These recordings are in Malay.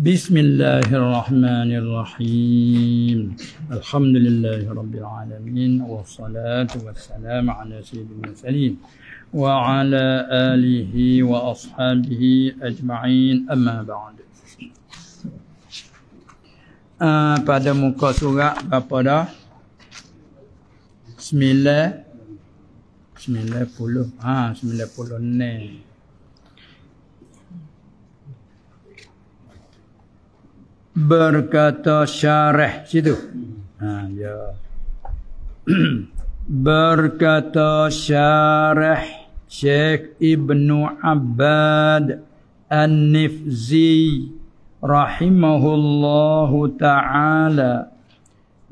بسم الله الرحمن الرحيم الحمد لله رب العالمين والصلاة والسلام على سيد المرسلين وعلى آله وأصحابه أجمعين أما بعد بعد آه، pada muka بسم الله بسم الله Sembilan puluh Ha, sembilan berkata syarah situ ha ya berkata syarah Syekh Ibn Abbad An-Nifzi rahimahullahu taala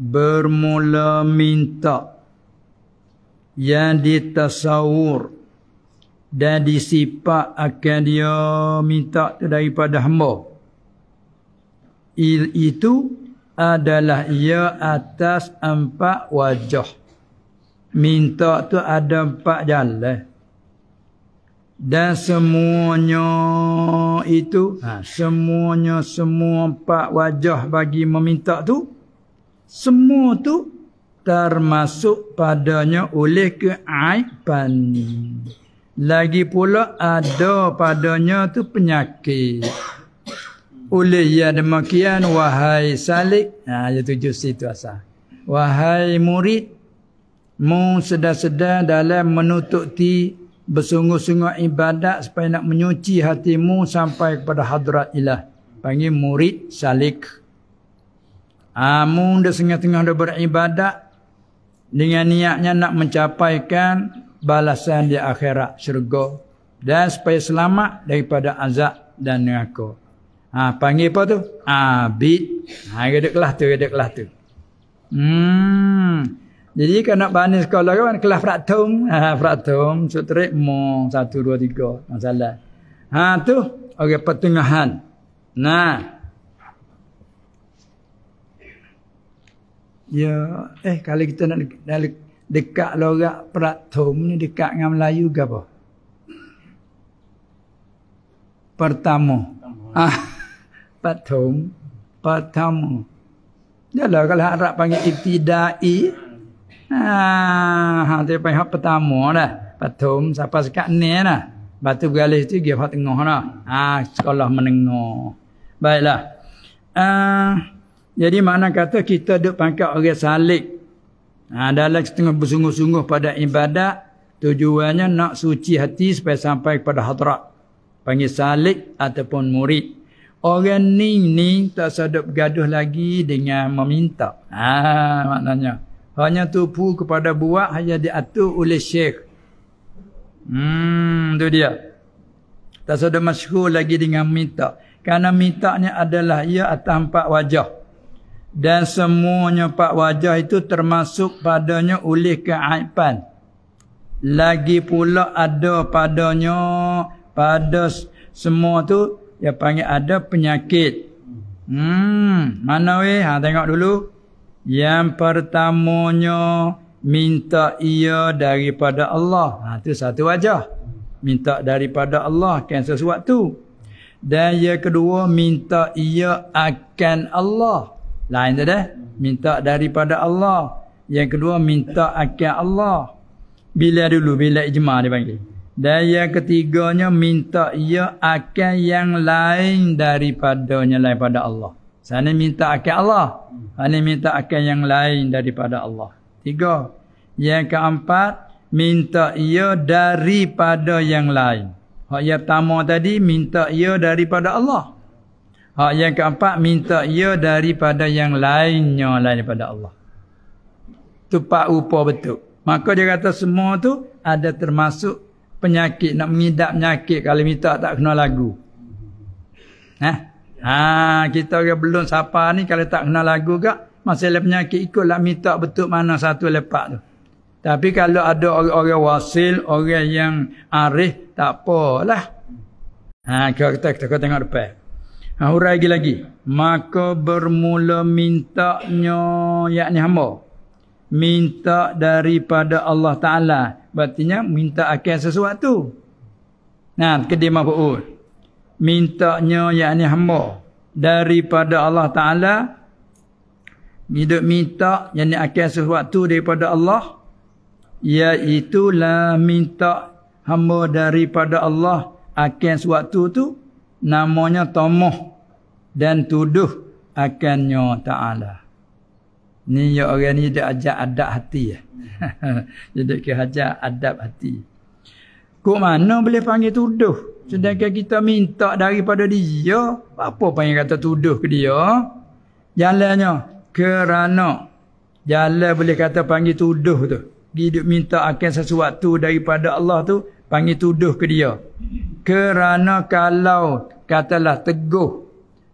bermula minta yang ditasawur dan disipak akan dia minta daripada hamba itu adalah ia atas empat wajah. Minta tu ada empat jalan. Dan semuanya itu, ha, semuanya semua empat wajah bagi meminta tu, semua tu termasuk padanya oleh keaiban. Lagi pula ada padanya tu penyakit. Oleh ya demikian wahai salik Nah ha, itu just itu asal Wahai murid Mu sedar-sedar dalam menutup ti Bersungguh-sungguh ibadat Supaya nak menyuci hatimu Sampai kepada hadrat ilah Panggil murid salik Amu ah, ha, dah sengah-tengah dah beribadat Dengan niatnya nak mencapaikan Balasan di akhirat syurga Dan supaya selamat daripada azab dan neraka Ha, panggil apa tu? Ha, ah, bit. Ha, ah, reda kelas tu, reda kelas tu. Hmm. Jadi kalau nak bahan sekolah kan, kelas Fratum, Ha, fraktum. So, mo. Satu, dua, tiga. Masalah. Ha, tu. Okey, pertengahan. Nah. Ya, eh kalau kita nak dekat, dekat lah lorak praktum ni dekat dengan Melayu ke apa? Pertama. Pertama. Ah. patum patamu. Jadi kalau Arab panggil ibtidai. ah, dia panggil hak pertama dah. Patum siapa sekat ni dah. Batu galis tu dia hak tengah dah. Ha, sekolah menengah. Baiklah. Ah, jadi mana kata kita duk pangkat orang salik. Ha, ah, dalam setengah bersungguh-sungguh pada ibadat. Tujuannya nak suci hati supaya sampai kepada hadrat. Panggil salik ataupun murid. Orang ni ni tak sedap gaduh lagi dengan meminta. Ha, maknanya. Hanya tupu kepada buah hanya diatur oleh syekh. Hmm, tu dia. Tak sedap masyur lagi dengan meminta. Karena minta ni adalah ia atas empat wajah. Dan semuanya empat wajah itu termasuk padanya oleh keaipan. Lagi pula ada padanya pada semua tu dia panggil ada penyakit. Hmm, mana we? Ha tengok dulu. Yang pertamonyo minta ia daripada Allah. Ha tu satu wajah. Minta daripada Allah kan sesuatu. Dan yang kedua minta ia akan Allah. Lain tu dah. Minta daripada Allah. Yang kedua minta akan Allah. Bila dulu? Bila ijma dia dan yang ketiganya minta ia akan yang lain daripadanya lain pada Allah. Sana minta akan Allah. Sana minta akan yang lain daripada Allah. Tiga. Yang keempat minta ia daripada yang lain. Hak yang pertama tadi minta ia daripada Allah. Hak yang keempat minta ia daripada yang lainnya lain daripada Allah. Tu pak upah betul. Maka dia kata semua tu ada termasuk penyakit nak mengidap penyakit kalau minta tak kena lagu. Nah, eh? ha? ha, kita orang belum sapa ni kalau tak kena lagu gak masalah penyakit ikutlah minta betul mana satu lepak tu. Tapi kalau ada orang-orang wasil, orang yang arif tak apalah. Ha kita kita, kita, kita tengok depan. Ha hurai lagi lagi. Maka bermula mintanya yakni hamba minta daripada Allah Ta'ala Berartinya minta akan sesuatu. Nah, kedima maf'ul. Mintanya yang ni hamba daripada Allah Taala hidup minta yang ni akan sesuatu daripada Allah iaitu minta hamba daripada Allah akan sesuatu tu namanya tomoh dan tuduh akannya Taala ni orang ni dia ajak adab hati ya. Jadi dia ajak adab hati. Kok mana boleh panggil tuduh? Sedangkan kita minta daripada dia, apa panggil kata tuduh ke dia? Jalannya kerana jalan boleh kata panggil tuduh tu. Hidup minta akan sesuatu daripada Allah tu panggil tuduh ke dia. Kerana kalau katalah teguh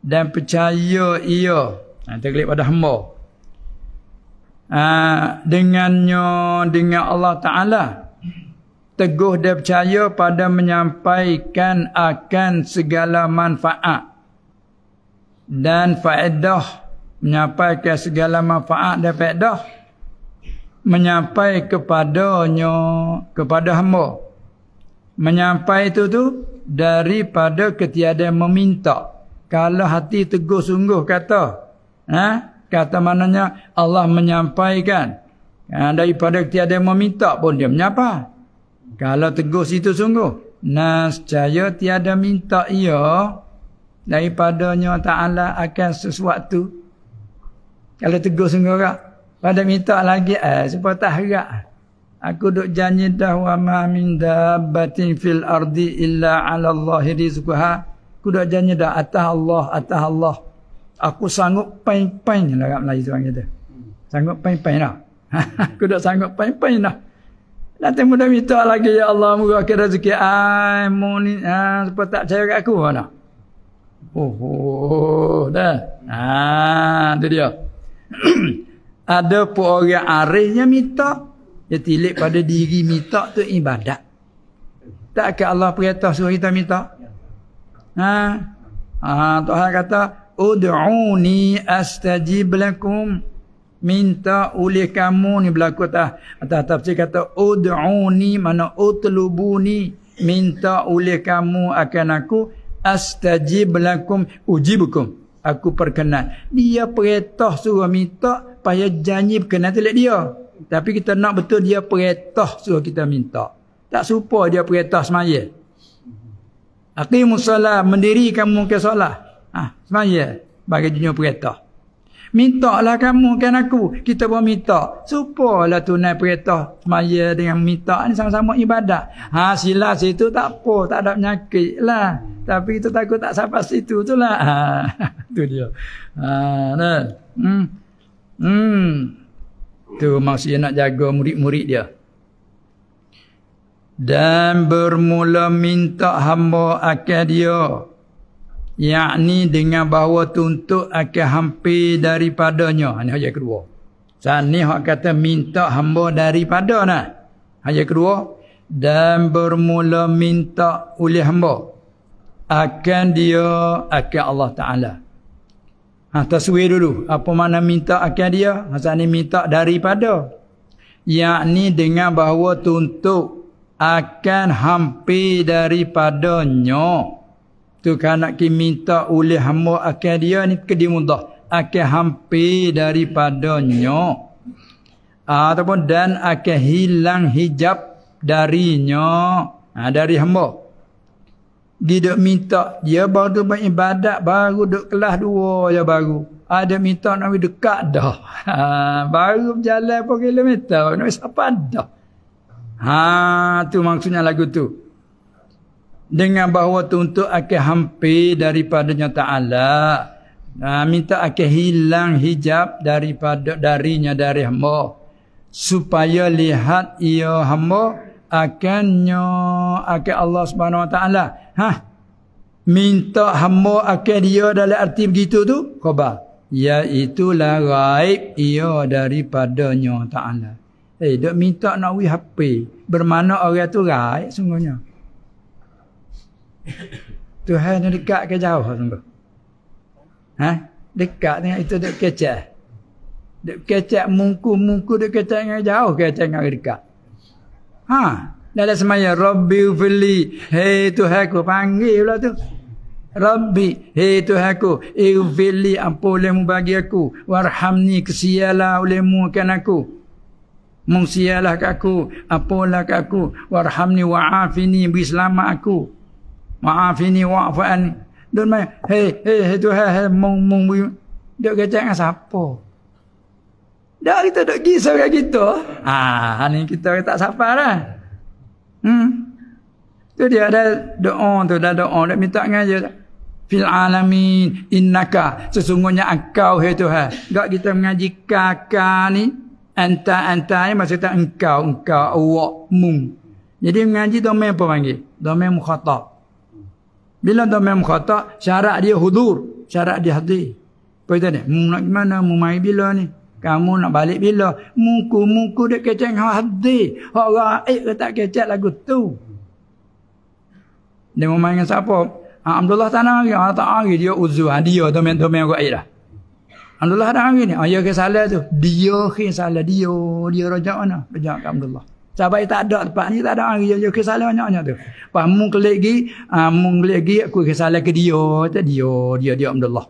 dan percaya ia. Ha, terkelip pada hamba. Ah, dengannya dengan Allah Ta'ala teguh dan percaya pada menyampaikan akan segala manfaat dan faedah menyampaikan segala manfaat dan faedah menyampaikan kepadanya kepada hamba menyampaikan itu tu daripada ketiadaan meminta kalau hati teguh sungguh kata ha Kata mananya Allah menyampaikan. Ha, daripada tiada yang meminta pun dia menyapa. Kalau tegur situ sungguh. Nas Nascaya tiada minta ia daripadanya Ta'ala akan sesuatu. Kalau tegur sungguh tak? Pada minta lagi, eh, sebab tak harap. Aku duk janji dah wa ma min dabbatin fil ardi illa ala Allahi rizquha. Aku duk janji dah atas Allah, atas Allah aku sanggup pain-pain lah kat Melayu tuan kita. Sanggup pain-pain lah. aku dah sanggup pain-pain lah. Nanti muda minta lagi, Ya Allah, muka ke rezeki. Ay, moni, ah, ha, siapa tak percaya kat aku, mana? Oh, oh dah. Ah, tu dia. Ada pun orang arif minta. Dia tilik pada diri minta tu ibadat. Tak ke Allah perintah suruh kita minta? Ha? Ha, Tuhan kata, ud'uni astajib lakum minta oleh kamu ni berlaku tah atas tafsir kata ud'uni mana utlubuni minta oleh kamu akan aku astajib lakum ujibukum aku perkenan dia perintah suruh minta payah janji perkenan tu dia tapi kita nak betul dia perintah suruh kita minta tak supaya dia perintah semaya aqimus salat mendirikan mungkin solat Ah, ha, semaya bagi dunia perintah. Mintalah kamu kan aku. Kita pun minta. Supalah tunai perintah semaya dengan minta ni sama-sama ibadat. Ha, sila situ tak apa. Tak ada penyakit lah. Tapi kita takut tak sampai situ tu lah. Ha, tu dia. Ha, nah. Hmm. Hmm. Tu masih nak jaga murid-murid dia. Dan bermula minta hamba akan dia yakni dengan bahawa tuntut akan hampir daripadanya ini ayat kedua saat ni hak kata minta hamba daripada nah ayat kedua dan bermula minta oleh hamba akan dia akan Allah taala ha taswir dulu apa mana minta akan dia masa ha, ni minta daripada yakni dengan bahawa tuntut akan hampir daripadanya tu kanak ki minta oleh hamba akan dia ni ke dimudah akan hampir daripada nya ah, ataupun dan akan hilang hijab darinya ah, ha, dari hamba dia minta dia baru tu beribadat baru duk kelas dua je baru ada ah, minta nak pergi dekat dah ha, baru berjalan pun kilometer nak sampai dah ha tu maksudnya lagu tu dengan bahawa tuntut akan hampir daripada Nya Ta'ala. Nah, ha, minta akan hilang hijab daripada darinya dari hamba. Supaya lihat ia hamba akannya akan Allah Subhanahu Wa Ta'ala. Ha? Minta hamba akan dia dalam arti begitu tu. Khabar. Iaitulah raib ia daripada Nya Ta'ala. Eh, hey, dia minta nak wi hape. Bermana orang tu raib sungguhnya. Tuhan ni dekat ke jauh sungguh? Ha? Dekat dengan itu dia kecek. Dia kecek mungku-mungku dia kecek dengan jauh kecek dengan dekat. Ha? Dalam semaya, Rabbi ufili, hey Tuhan aku panggil pula tu. Rabbi, hey Tuhan aku, ufili apa olehmu bagi aku, warhamni kesialah olehmu akan aku. Mungsialah ke aku, apalah ke aku, warhamni wa'afini, beri selamat aku. Maaf ini wa'afu ani. Dia main, hei, tu, hei, hei, mung, mung, bui. Dia kata dengan siapa? Dah kita tak pergi seorang kita. Ah, ni kita tak sabar Hmm. Tu dia ada doa tu, ada doa. Dia minta dengan dia. Fil alamin innaka. Sesungguhnya engkau, hei Tuhan. Tak kita mengaji kakak ni. Anta, anta ni maksud tak engkau, engkau, awak, mung. Jadi mengaji domain apa panggil? Domain mukhatab. Bila tu main mukhatab, syarat dia hudur. Syarat dia hadir. Pertanyaan tanya, mu nak mana Mu main bila ni? Kamu nak balik bila? Muku, muku dia keceng dengan hadir. Orang aik ke tak kecek lagu tu. Dia mau main dengan siapa? Alhamdulillah Abdullah tak nak Allah tak nak Dia uzur. Ha, dia tu main, tu main orang aik lah. Abdullah tak nak ni. Ha, ke salah tu. Dia ke salah. Dia, dia rajak mana? Rajak ke Abdullah. Sebab tak ada tempat ni, tak ada orang kerja-kerja kesalahan banyaknya tu. Lepas mung kelik lagi, uh, ah, mu kelik lagi, aku kesalahan ke dia. Kata dia, dia, dia, dia, Allah.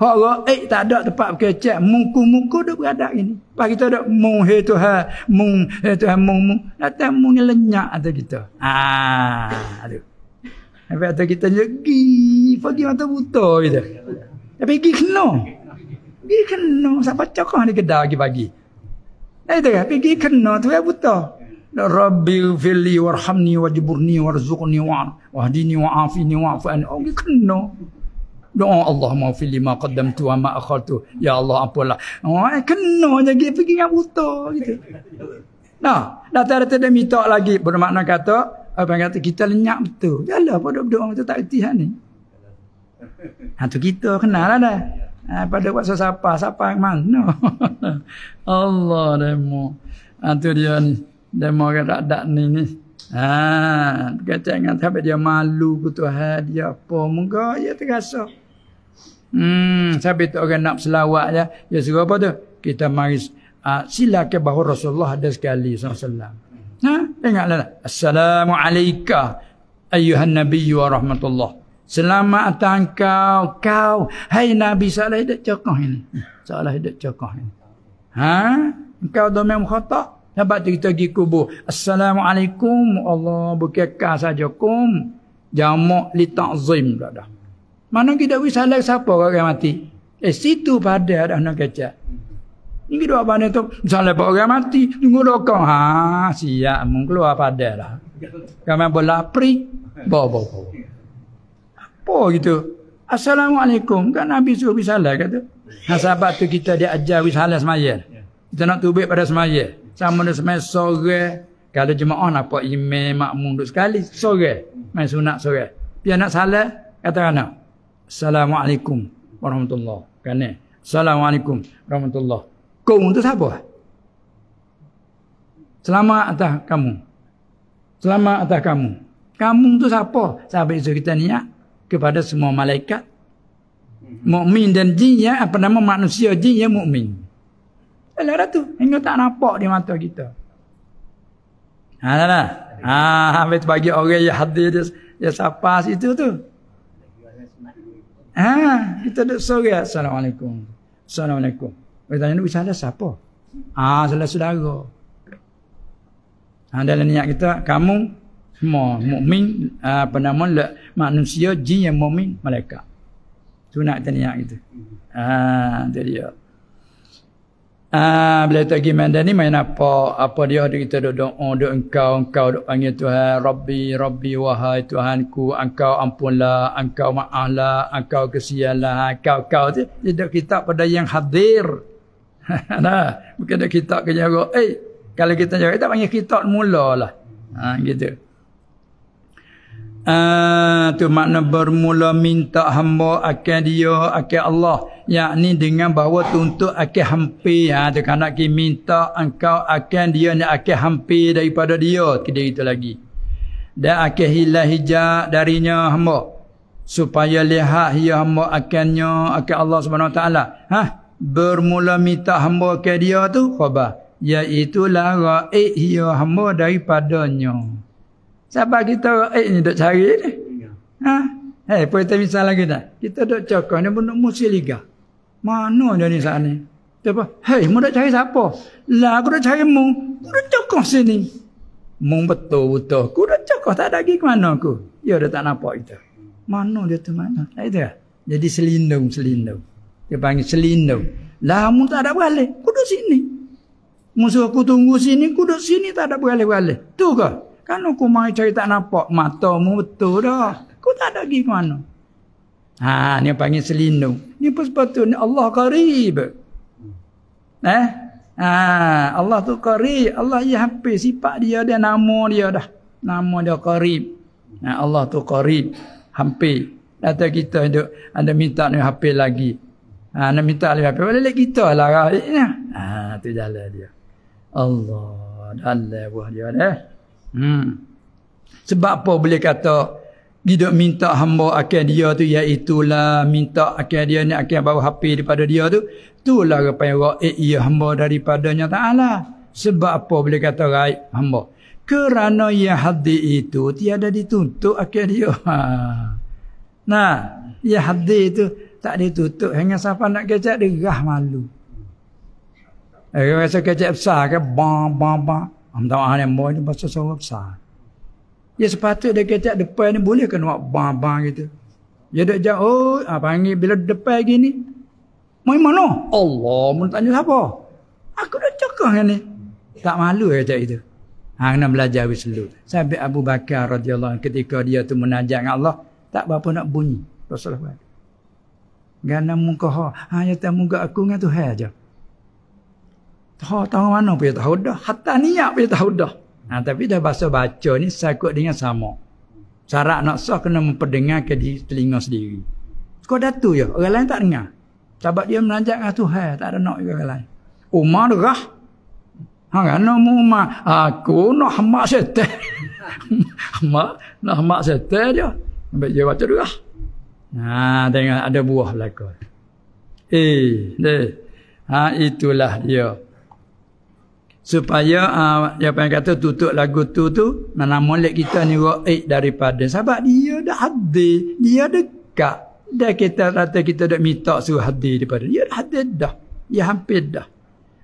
Orang, eh, tak ada tempat pakai cek. mungku mungku, dia berada ini. Lepas kita ada, mu, hei ha, mu, hei ha, mung mung, Datang mu ni lenyak atas kita. Ah, aduh. Tapi atas kita je, pergi, pergi mata buta kita. Tapi pergi kena. Pergi kena, siapa cokong ni kedai lagi pagi Eh, ya, pergi kena tu ya buta. Rabbi fili warhamni wajiburni warzukni, wa wahdini wa afini wa afani. Oh, pergi kena. Doa Allah mau fili ma qaddam tu wa ma akhar tu. Ya Allah apalah. Oh, eh, kena jadi pergi yang buta. Gitu. Nah, dah tak ada dia minta lagi. Bermakna kata, apa yang kata kita lenyap betul. Ya Allah, pada doa kita tak kerti ni. Hantu kita kenal lah dah. Ha, ah, pada waktu siapa? Siapa yang mana? Allah demo. Ha, tu dia ni. Demo ke tak ada ni ni. Ha, ah, kata dengan sampai dia malu ke Tuhan. Dia apa? Moga dia terasa. Hmm, tapi tu orang nak selawat je. Ya. Dia suruh apa tu? Kita mari ha, sila ke bahawa Rasulullah ada sekali SAW. Ha, ingatlah. Lah. Assalamualaikum. Ayuhan Nabi wa rahmatullah. Selamat atas engkau kau hai hey, nabi salah hidup cokoh ini salah hidup cokoh ini ha kau dah memang khata sebab tu kita pergi kubur assalamualaikum Allah bukakah saja kum jamak li ta'zim dah mana kita wis salah siapa orang mati eh situ pada ada nak kecak ini dua bana tu salah orang mati tunggu dokong ha siap mun keluar pada dah kami bola pri bo bo bo apa gitu Assalamualaikum kan Nabi suruh pergi salat kata nah, sahabat tu kita dia ajar pergi salat semayal kita nak tubik pada semayal sama dia semayal sore kalau jemaah buat imam makmum duduk sekali sore main sunat sore dia nak salat kata kena Assalamualaikum warahmatullahi kan eh? Assalamualaikum warahmatullahi kau untuk siapa Selamat atas kamu. Selamat atas kamu. Kamu tu siapa? Sahabat itu kita niat kepada semua malaikat mukmin dan jin ya apa nama manusia jin yang mukmin Alah dah tu Hingga tak nampak di mata kita Ha dah lah Ha Habis bagi orang yang hadir dia Dia sapa situ tu Ha Kita duduk sore Assalamualaikum Assalamualaikum Dia tanya ni salah siapa Ha salah saudara Ha dalam niat kita Kamu semua mukmin ah, apa nama manusia jin yang mukmin malaikat tu nak tanya itu. ah dia dia Ah, bila tu pergi mandi ni main apa? Apa dia ada kita duduk doa, oh, duduk engkau, engkau duduk panggil Tuhan, Rabbi, Rabbi, wahai Tuhanku, engkau ampunlah, engkau ma'ahlah, engkau kesialah, kau-kau tu. Dia kita pada yang hadir. nah, bukan dia kita ke jaga. Eh, kalau kita jaga, kita panggil kita mulalah, ah, gitu. Ah tu makna bermula minta hamba akan dia akan Allah yakni dengan bawa tuntut akan hampir ha tu kan nak minta engkau akan dia nak akan hampir daripada dia tidak itu lagi dan akan hilah hijab darinya hamba supaya lihat ya hamba akannya akan Allah Subhanahu taala ha bermula minta hamba ke dia tu khabar iaitu la ra'i ya hamba daripadanya sebab kita eh ni duk cari ni. Ha? Hei, eh, apa kita misal lagi dah? Kita duk cakap ni bunuh musil liga. Mana dia ni saat ni? Dia apa? Hei, mu duk cari siapa? Lah, aku duk cari mu. Aku duk cakap sini. Mu betul-betul. Aku duk cakap tak ada lagi ke mana aku. Ya, dia tak nampak kita. Mana dia tu mana? Tak itu lah. Jadi selindung, selindung. Dia panggil selindung. Lah, mu tak ada balik. Aku duk sini. Musuh aku tunggu sini, aku duk sini tak ada balik-balik. Tu kah? Kan aku mai cari tak nampak matamu betul dah. Kau tak ada pergi mana. Ha, ni panggil selindung. Ni pun sepatutnya Allah karib. Eh? Ha, Allah tu karib. Allah ya hampir sifat dia dan nama dia dah. Nama dia karib. Ha, Allah tu karib. Hampir. Data kita hidup. Anda minta ni hampir lagi. Ha, anda minta lagi hampir. Boleh kita lah. Ha, tu jalan dia. Allah. Allah buah dia. Dah. Eh? Hmm. Sebab apa boleh kata dia minta hamba akan dia tu iaitu lah minta akan dia ni akan bawa HP daripada dia tu itulah rupanya roh eh, ia hamba daripadanya ta'ala sebab apa boleh kata raib hamba kerana ia hadi itu tiada dituntut akan dia ha. nah ia hadi itu tak ditutup hanya siapa nak kecek dia gerah malu eh, rasa kecek besar ke kan, bang bang bang Am maaf yang boy ni pasal sorok besar. Ya sepatutnya dia kata depan ni boleh ke nak bang-bang gitu. Ya dia jauh, oh, ah, panggil bila depan gini. mai mana? Allah, mau tanya siapa? Aku dah cakap ni. Tak malu ya cakap itu. Ha, kena belajar habis dulu. Sampai Abu Bakar radhiyallahu anhu ketika dia tu menajak dengan Allah, tak berapa nak bunyi. Rasulullah. Gana muka ha, ya tak aku dengan Tuhan aja. Tahu tahu mana punya tahu dah. Hatta niat punya tahu dah. Ha, tapi dah bahasa baca ni sakut dengan sama. Syarat nak sah kena memperdengar ke di telinga sendiri. Kau datu je. Orang lain tak dengar. Sebab dia menanjak dengan Tuhan. Tak ada nak juga orang lain. Umar dah. Ha, kena umar. Aku nak hamak setel. hamak. Nak hamak setel je. Sampai dia baca dah. Ha, tengok ada buah belakang. Eh, deh. Ha, itulah dia. Ya supaya uh, dia pun kata tutup lagu tu tu mana molek kita ni raik daripada sebab dia dah hadir dia dekat dan kita rata kita dah minta suruh hadir daripada dia dah hadir dah dia hampir dah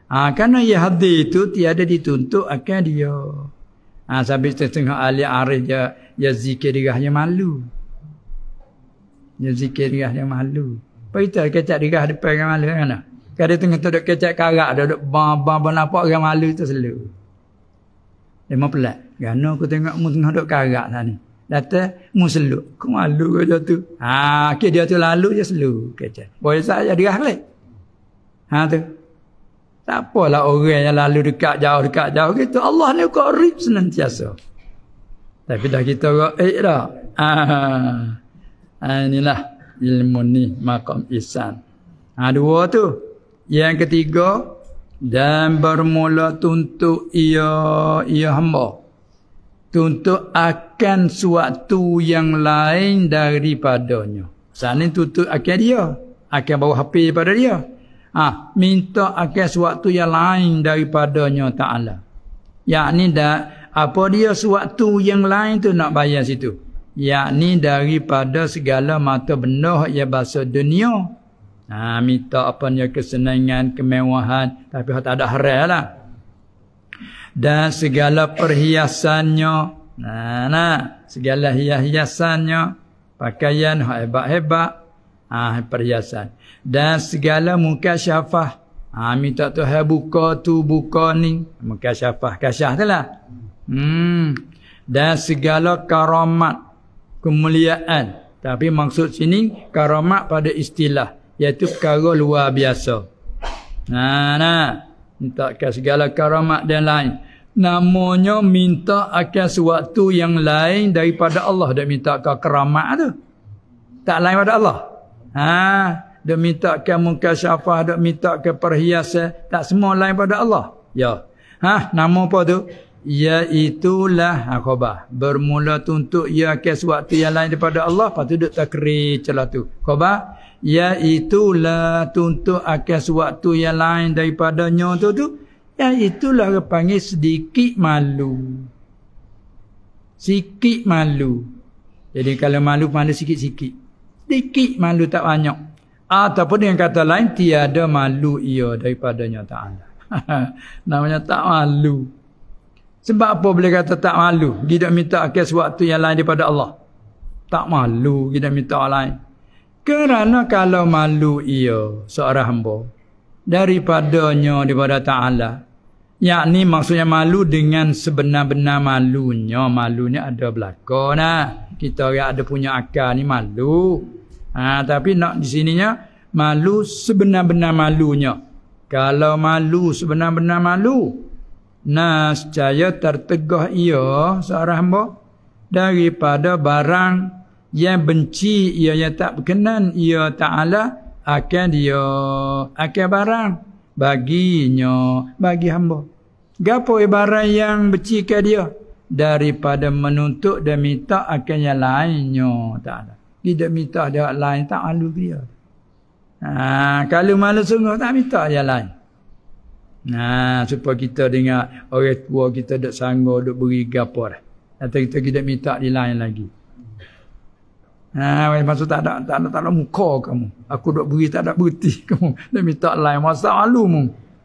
ha, kerana dia hadir tu tiada dituntut akan dia ha, ah, sampai setengah ahli arif dia dia zikir dirahnya malu dia zikir dirahnya malu apa kita kata dirah depan malu kan Kadang tengah tu duduk kecek karak, duduk bawa bang nampak orang malu tu selalu. Memang pelat. Kerana aku tengok mu tengah duduk karak lah ni. Datang, mu selalu. Aku malu kau jatuh tu. Ha, okay, dia tu lalu je selalu kecek. Boleh saya jadi ahli. Ha tu. Tak apalah orang yang lalu dekat jauh, dekat jauh gitu. Allah ni kau rib senantiasa. Tapi dah kita kau, eh Ha, ha. inilah ilmu ni makam isan. Ha, dua tu. Yang ketiga dan bermula tuntut ia ia hamba tuntut akan suatu yang lain daripadanya. Sanin tuntut akan dia, akan bawa HP pada dia. Ah, ha, minta akan suatu yang lain daripadanya Taala. Yakni dak apa dia suatu yang lain tu nak bayar situ. Yakni daripada segala mata benda yang bahasa dunia Ha, minta apa ni kesenangan, kemewahan. Tapi tak ada harap lah. Dan segala perhiasannya. Nah, ha, nah. Segala hias-hiasannya. Pakaian hebat-hebat. Ha, perhiasan. Dan segala muka syafah. Ha, minta tu hai buka tu buka ni. Muka syafah. Kasyah tu lah. Hmm. Dan segala karamat. Kemuliaan. Tapi maksud sini karamat pada istilah iaitu perkara luar biasa. Nah, ha, nah. Minta ke segala karamat dan lain. Namanya minta akan sesuatu yang lain daripada Allah. Dia minta ke keramat tu. Tak lain pada Allah. Ha? Dia minta akan muka syafah. Dia minta ke perhiasan. Tak semua lain pada Allah. Ya. Ha? Nama apa tu? Iaitulah akhobah. Ha, Bermula tuntuk ia akan sesuatu yang lain daripada Allah. Lepas tu duduk takri celah tu. Khobah. Iaitulah tuntut akan sewaktu yang lain daripada nyawa tu tu. Iaitulah dia panggil sedikit malu. Sikit malu. Jadi kalau malu, malu sikit-sikit. Sedikit malu tak banyak. Ataupun dengan kata lain, tiada malu ia daripada nyawa ta'ala. Namanya tak malu. Sebab apa boleh kata tak malu? Dia minta akan sewaktu yang lain daripada Allah. Tak malu kita minta orang lain. Kerana kalau malu ia seorang hamba daripadanya daripada Ta'ala. Yakni maksudnya malu dengan sebenar-benar malunya. Malunya ada belakang. Nah, kita yang ada punya akal ni malu. Ha, tapi nak di sininya malu sebenar-benar malunya. Kalau malu sebenar-benar malu. Nah, secaya tertegah ia seorang hamba daripada barang yang benci ia yang tak berkenan ia Taala akan dia akan barang baginya bagi hamba. Gapo ibarat yang benci ke dia daripada menuntut dan minta akan yang lainnya Taala. Tidak minta dia lain tak alu dia. Ha, kalau malu sungguh tak minta yang lain. Nah, ha, supaya kita dengar orang tua kita tak sanggup duk beri gapo dah. Atau kita tidak minta di lain lagi. Ha, maksud tak ada tak ada, tak ada muka kamu. Aku dok beri tak ada bukti kamu. Dia minta lain masa lalu mu.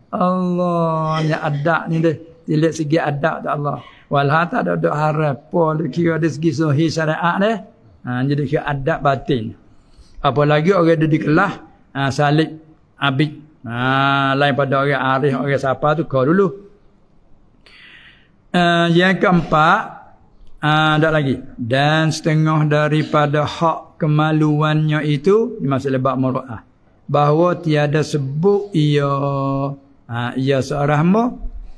Allah ni adab ni deh. Dilihat segi adab tak Allah. Walha tak ada duk harap dia kira dari segi sohi syariat deh. Ha, jadi kira adab batin. Apalagi orang ada di kelah ha, salib abid. Ha, lain pada orang arif orang siapa tu kau dulu. Uh, yang keempat Ah, ada lagi dan setengah daripada hak kemaluannya itu dimaksud bab muraah bahawa tiada sebut ia ha, ia seorang hamba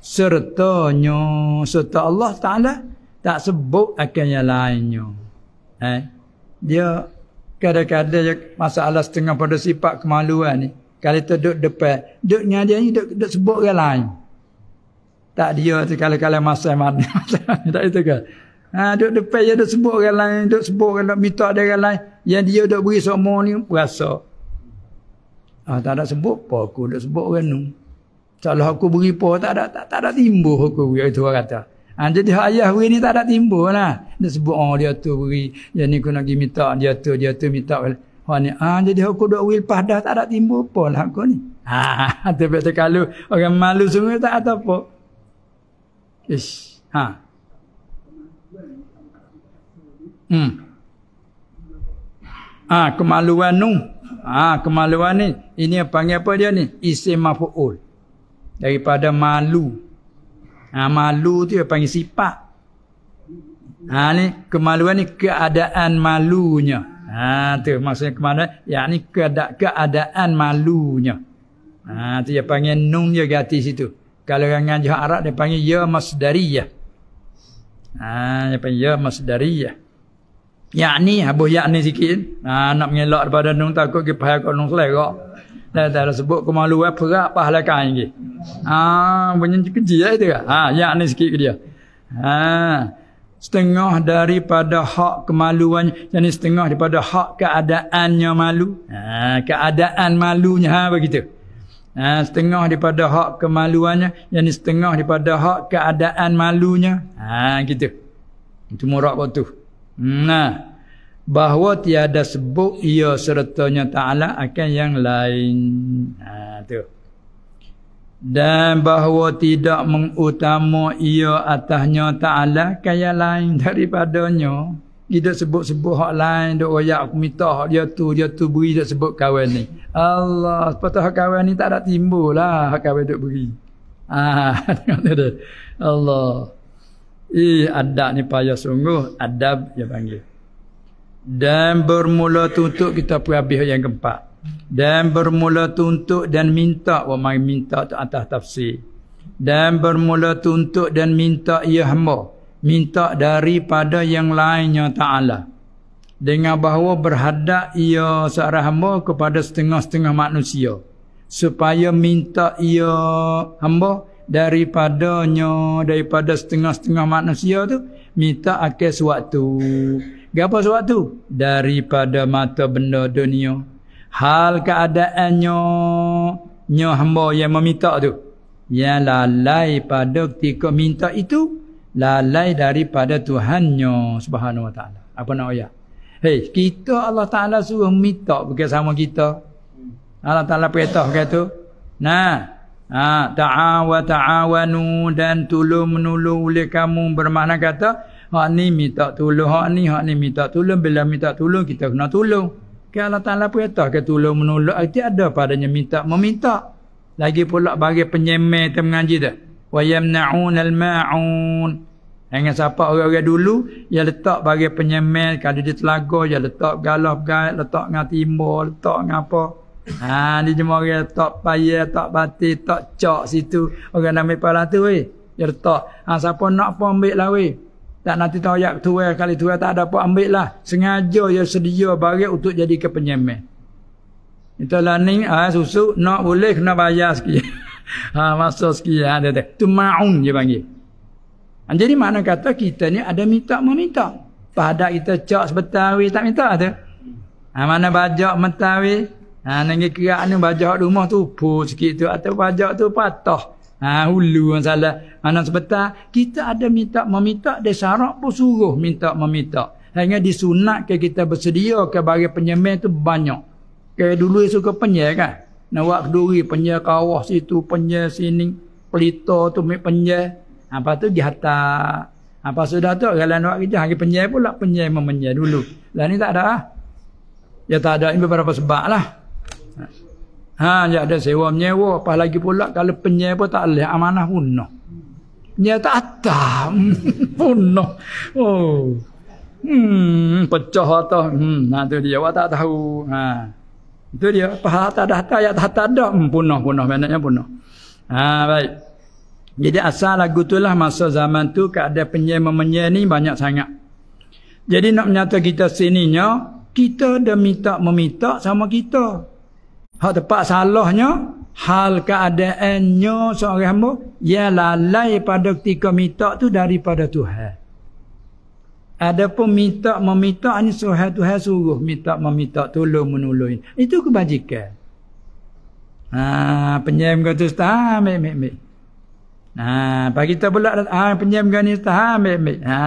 sertanya serta Allah Taala tak sebut akan yang lainnya eh? dia kadang-kadang masalah setengah pada sifat kemaluan ni kalau tu duduk depan duduknya dia ni duduk, duduk sebut orang lain tak dia tu kalau-kalau masa mana tak itu ke Ha, duduk depan dia duduk sebut orang lain, duduk sebut orang nak minta dia orang lain. Yang dia duduk beri semua ni, rasa. Ha, tak ada sebut apa aku, duduk sebut orang ni. Kalau aku beri apa, tak ada, tak, tak ada timbul aku beri, itu orang kata. Ha, jadi ayah beri ni tak ada timbul lah. Dia sebut, oh dia tu beri, yang ni aku nak pergi minta, dia tu, dia tu minta. Ha, ni, ha, jadi aku duduk wil lepas dah, tak ada timbul apa lah aku ni. Ha, tapi kalau orang malu semua, tak ada apa. Ish, ha. Hmm. Ha, kemaluan nu. Ha, kemaluan ni. Ini yang panggil apa dia ni? Isim mafu'ul. Daripada malu. Ha, malu tu yang panggil sifat. Ha, ni kemaluan ni keadaan malunya. Ha, tu maksudnya kemaluan. Yang ni keada- keadaan malunya. Ha, tu dia panggil nun dia gati situ. Kalau yang ngaji Arab dia panggil ya masdariyah. Ha, dia panggil ya masdariyah. Yakni habuh yakni sikit. Ha nak mengelak daripada nung takut ke payah kau nung selera. Dah dah sebut ke malu eh perak pahala kain lagi. Ha ah, bunyi kecil ya, itu Ha ah, yakni sikit ke dia. Ha setengah daripada hak kemaluan yakni setengah daripada hak keadaannya malu. Ha keadaan malunya ha begitu. Ha setengah daripada hak kemaluannya yakni setengah daripada hak keadaan malunya. Ha gitu. Itu murak betul. Nah, bahawa tiada sebut ia sertanya Ta'ala akan yang lain. Ha, tu. Dan bahawa tidak mengutama ia atasnya Ta'ala kaya lain daripadanya. Tidak sebut-sebut hak lain. Dia raya aku minta dia tu, dia tu beri dia sebut kawan ni. Allah, sebab tu kawan ni tak ada timbul lah kawan duk beri. Ah, tengok tu Allah. I adab ni payah sungguh, adab dia panggil. Dan bermula tuntuk kita pergi habis yang keempat. Dan bermula tuntuk dan minta, wa minta tu atas tafsir. Dan bermula tuntuk dan minta ya hamba. Minta daripada yang lainnya ta'ala. Dengan bahawa berhadap ia seorang hamba kepada setengah-setengah manusia. Supaya minta ia hamba daripadanya daripada setengah-setengah manusia tu minta akhir sewaktu. Gapo sewaktu? Daripada mata benda dunia. Hal keadaannya nya hamba yang meminta tu. Yang lalai pada ketika minta itu lalai daripada Tuhannya Subhanahu Wa Taala. Apa nak ayat? Hey kita Allah Taala suruh minta bukan sama kita. Allah Taala perintah kata tu. Nah, Ha, ta'a wa ta'awanu dan tolong menolong oleh kamu bermakna kata hak ni minta tolong hak ni hak ni minta tolong bila minta tolong kita kena tolong ke Allah Taala pun kata ke tolong menolong arti ada padanya minta meminta lagi pula bagi penyemai tu mengaji dah wa yamna'un al-ma'un dengan siapa orang-orang dulu yang letak bagi penyemai kalau dia telaga dia letak galah letak dengan timbul letak dengan apa Ha ni jemaah orang tak paya tak bati tok cok situ orang nak ambil pala tu weh. Dia letak. Ha siapa nak pun ambil lah weh. Tak nanti tahu ayat tu kali tu tak ada pun ambil lah. Sengaja dia sedia bagi untuk jadi kepenyemeh. Itu ni ha, susu nak boleh kena bayar sekian. ha masa sekian ha, ada tu. Tu ma'un dia panggil. Ha, jadi mana kata kita ni ada minta meminta. Pada kita cak sebetawi tak minta ada. Ha, mana bajak mentawi Ha nangi kira ni bajak rumah tu pu sikit tu atau bajak tu patah. Ha hulu yang salah. mana ha, sebentar kita ada minta meminta dia syarat pun suruh minta meminta. Hanya disunatkan kita bersedia ke bagi penyemen tu banyak. Kayak dulu suka penye, kan. Nak buat kuduri penyel kawah situ penye sini pelita tu mik penyel. Ha, Apa tu di atas. Apa ha, sudah tu kalau nak kerja hari penye pula penye memenye dulu. Lah ni tak ada ah. Ya tak ada ini beberapa sebab lah. Ha, tak ada sewa menyewa. Apa lagi pula kalau penyewa pun tak boleh amanah punuh. Dia tak atas. punuh. Oh. Hmm, pecah atau hmm, nah ha, tu dia awak tak tahu. Ha. Itu dia pahala tak ada ya, tak ayat tak ada hmm, punuh punuh benarnya punuh. Ha baik. Jadi asal lagu tu lah masa zaman tu keadaan penyanyi memenyanyi ni banyak sangat. Jadi nak menyata kita sininya kita dah minta meminta sama kita. Hak tepat salahnya hal keadaannya seorang hamba ya lalai pada ketika minta tu daripada Tuhan. Adapun minta meminta ni Tuhan Tuhan suruh minta meminta tolong menolong. Itu kebajikan. Ha penyem kata ustaz ha, ambil ambil ambil. Ha bagi kita pula ha penyem kan ni ustaz ha, ambil ambil. Ha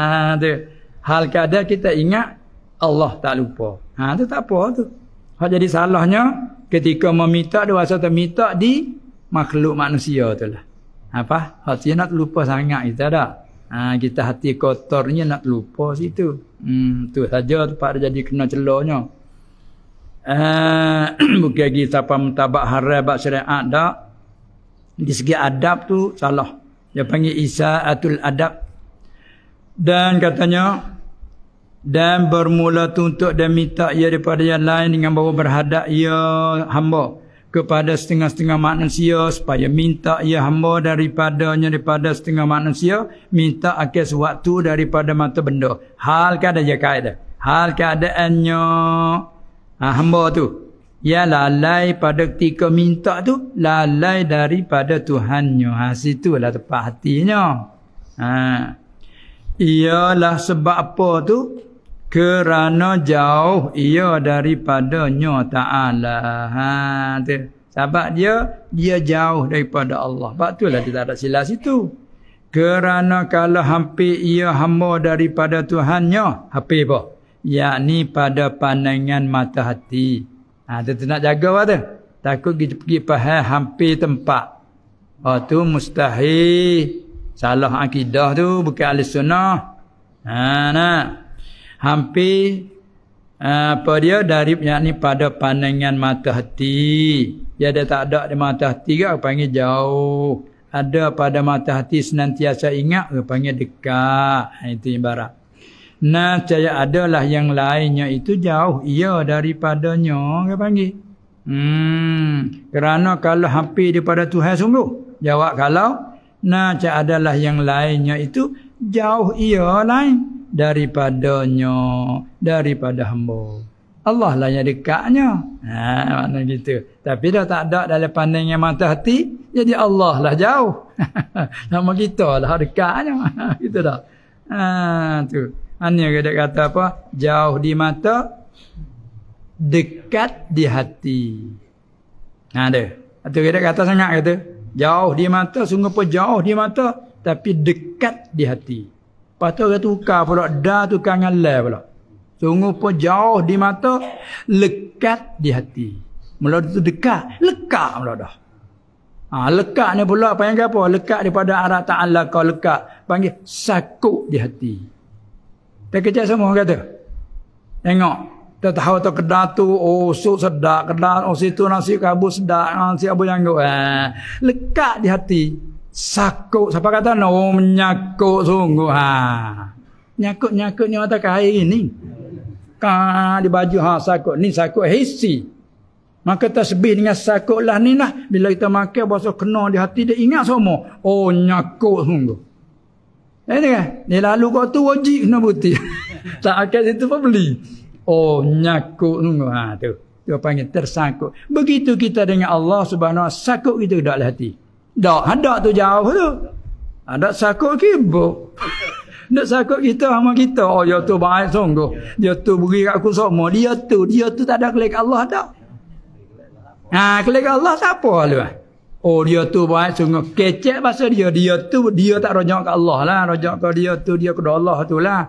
tu. Hal keadaan kita ingat Allah tak lupa. Ha tu tak apa tu. Hak jadi salahnya ketika meminta dia rasa terminta di makhluk manusia tu lah. Apa? Hati nak lupa sangat kita dah. Ha, kita hati kotornya nak lupa situ. Hmm, tu saja tempat dia jadi kena celonya. Eh, uh, bukan lagi siapa mentabak haram bab syariat dak. Di segi adab tu salah. Dia panggil isa atul adab. Dan katanya dan bermula tuntut dan minta ia daripada yang lain dengan bawa berhadap ia hamba kepada setengah-setengah manusia supaya minta ia hamba daripadanya daripada setengah manusia minta akhir sewaktu daripada mata benda hal keadaan dia hal keadaannya ha, hamba tu ya lalai pada ketika minta tu lalai daripada Tuhannya ha, situlah tepat hatinya ha. ialah sebab apa tu kerana jauh ia daripada nya ta'ala. Ha, tu. Sebab dia, dia jauh daripada Allah. Sebab tu lah dia tak ada sila situ. Kerana kalau hampir ia hamba daripada Tuhannya, nya, hampir apa? Yakni pada pandangan mata hati. Ha, tu, tu nak jaga apa tu? Takut kita pergi faham hampir tempat. Oh tu mustahil. Salah akidah tu bukan ahli sunnah. Ha, nak hampir eh, apa dia dari yakni pada pandangan mata hati dia ada tak ada di mata hati ke aku panggil jauh ada pada mata hati senantiasa ingat aku panggil dekat ha, itu ibarat nah saya adalah yang lainnya itu jauh ia daripadanya aku panggil hmm kerana kalau hampir daripada Tuhan sungguh jawab kalau nah saya adalah yang lainnya itu jauh ia lain daripadanya daripada hamba. Allah lah yang dekatnya. Ha, makna gitu. Tapi dah tak ada dalam pandangan mata hati, jadi Allah lah jauh. Nama kita lah dekatnya. gitu dah. Ha, tu. Hanya kata kata apa? Jauh di mata, dekat di hati. Ha, ada. Atau kita kata sangat kata, jauh di mata, sungguh pun jauh di mata, tapi dekat di hati. Lepas tu orang tukar pula. Da tukar dengan la pula. Sungguh pun jauh di mata. Lekat di hati. Melalui tu dekat. Lekat pula dah. Ha, lekat ni pula panggil apa? Lekat daripada arah ta'ala kau lekat. Panggil sakuk di hati. Tak kecil semua kata. Tengok. Kita tahu tu kedah tu. Oh sup sedap. Kedah oh situ nasi kabus sedap. Nasi abu yang kau. Ha, eh, lekat di hati. Sakuk, siapa kata no menyakuk sungguh ha. Nyakuk-nyakuk ni mata kain ini. Ka di baju ha sakuk ni sakuk hisi. Maka tasbih dengan sakuk lah ni lah. Bila kita makan bahasa kena di hati dia ingat semua. Oh nyakuk sungguh. Eh ni kan? Ni lalu kau tu wajib kena putih. tak akan situ pun beli. Oh nyakuk sungguh. Ha tu. Dia panggil tersakuk. Begitu kita dengan Allah subhanahu wa sakuk itu dah dalam hati. Tak, ada tu jauh tu. Ada ha, sakut kibu. Nak sakut kita sama kita. Oh, dia ya tu baik sungguh. Dia ya tu beri kat aku semua. Dia tu, dia tu tak ada kelek Allah tak. Ha, kelek Allah siapa lu? Oh, dia tu baik sungguh. Kecek pasal dia. Dia tu, dia tak rojok ke Allah lah. Rojok ke dia tu, dia kepada Allah tu lah.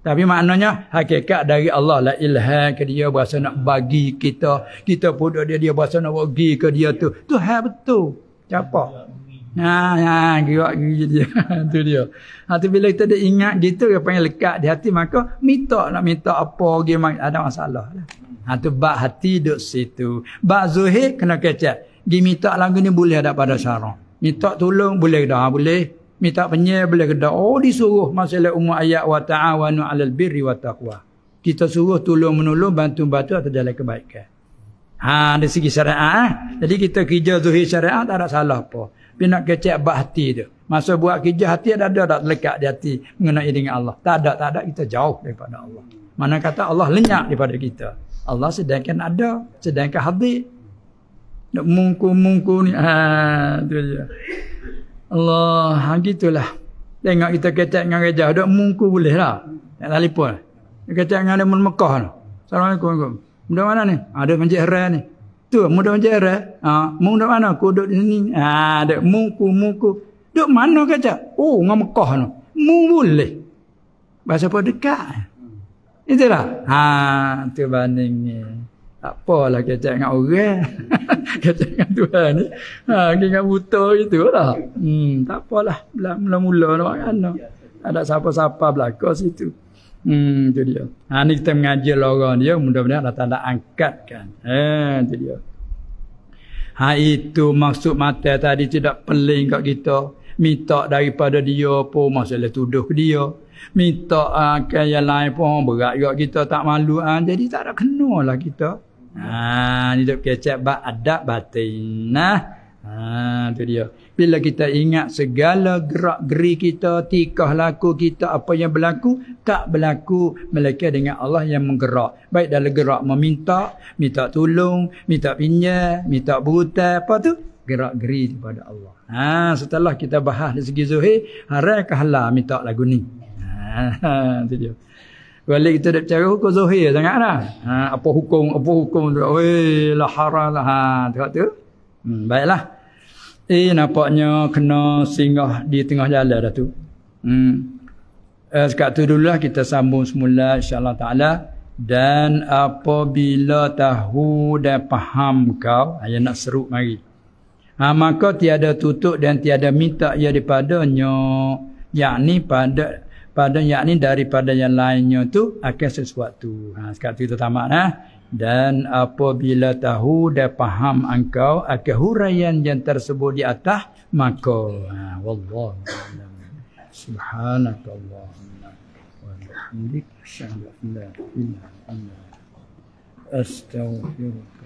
Tapi maknanya hakikat dari Allah lah ilham ke dia berasa nak bagi kita. Kita pun dia, dia berasa nak bagi ke dia tu. Tu hal betul. Siapa? Ha ha gerak gigi dia. tu dia. Ha tu bila kita ada ingat gitu dia panggil lekat di hati maka minta nak minta apa gimana ada masalah lah. Ha tu bab hati duk situ. Bab zuhir kena kecek. Gi minta lagu ni boleh ada pada syarak. Minta tolong boleh dah boleh. Minta penyel boleh ke dah. Oh disuruh masalah umat ayat wa ta'awanu alal birri wa taqwa. Kita suruh tolong menolong bantu-bantu atau jalan kebaikan. Ha di segi syariat eh. Jadi kita kerja zuhir syariat tak ada salah apa. Bila nak kecek bab hati tu. Masa buat kerja hati ada ada tak lekat di hati mengenai dengan Allah. Tak ada tak ada kita jauh daripada Allah. Mana kata Allah lenyap daripada kita. Allah sedangkan ada, sedangkan hadir. Nak mungku mungku ni ha tu je. Allah, ha gitulah. Tengok kita kecek dengan reja, dak mungku boleh lah. Tak telefon. Kecek dengan di Mekah tu. Assalamualaikum. Muda mana ni? Ada panjang herai ni. Tu, muda panjang herai. Ha, mu duduk mana? Ku duduk di sini. Ha, ada muku, muku. Duduk mana Kacau. Oh, dengan Mekah ni. Mu boleh. Bahasa apa dekat. Itulah. Ha, tu banding ni. Tak apalah kacau dengan orang. kacak dengan Tuhan ni. Ha, dengan buta gitu lah. Hmm, tak apalah. Mula-mula nak lah makan. Ada siapa-siapa belakang situ. Hmm, itu dia. Ha, ini kita mengajar lorong dia, mudah-mudahan Allah Ta'ala angkatkan. Ha, itu dia. Ha, itu maksud mata tadi tidak peling kat kita. Minta daripada dia pun masalah tuduh dia. Minta uh, ke yang lain pun berat juga kita tak malu. Ha, jadi tak ada kenal lah kita. Ha, ini dia kecap bak adab batin. Nah. Ha, itu dia. Bila kita ingat segala gerak-geri kita, tikah laku kita, apa yang berlaku, tak berlaku mereka dengan Allah yang menggerak. Baik dalam gerak meminta, minta tolong, minta pinjam, minta buta, apa tu? Gerak-geri kepada Allah. Ha, setelah kita bahas dari segi zuhir, harai kahlah minta lagu ni. Ha, dia. Balik kita dah cari hukum zuhir sangat lah. Ha, apa hukum, apa hukum. Weh, lah haram lah. Ha, tengok tu. Hmm, Baiklah. Eh nampaknya kena singgah di tengah jalan dah tu. Hmm. Eh, sekat tu dululah kita sambung semula insyaAllah ta'ala. Dan apabila tahu dan faham kau, saya ah, nak seru mari. Ha, maka tiada tutup dan tiada minta ia daripadanya. Yakni pada pada yakni daripada yang lainnya tu akan sesuatu. Ha, ah, sekat tu kita tamat. Ha. Dan apabila tahu dan faham engkau akan huraian yang tersebut di atas, maka ha, wallah subhanallah, wa bihamdika asyhadu an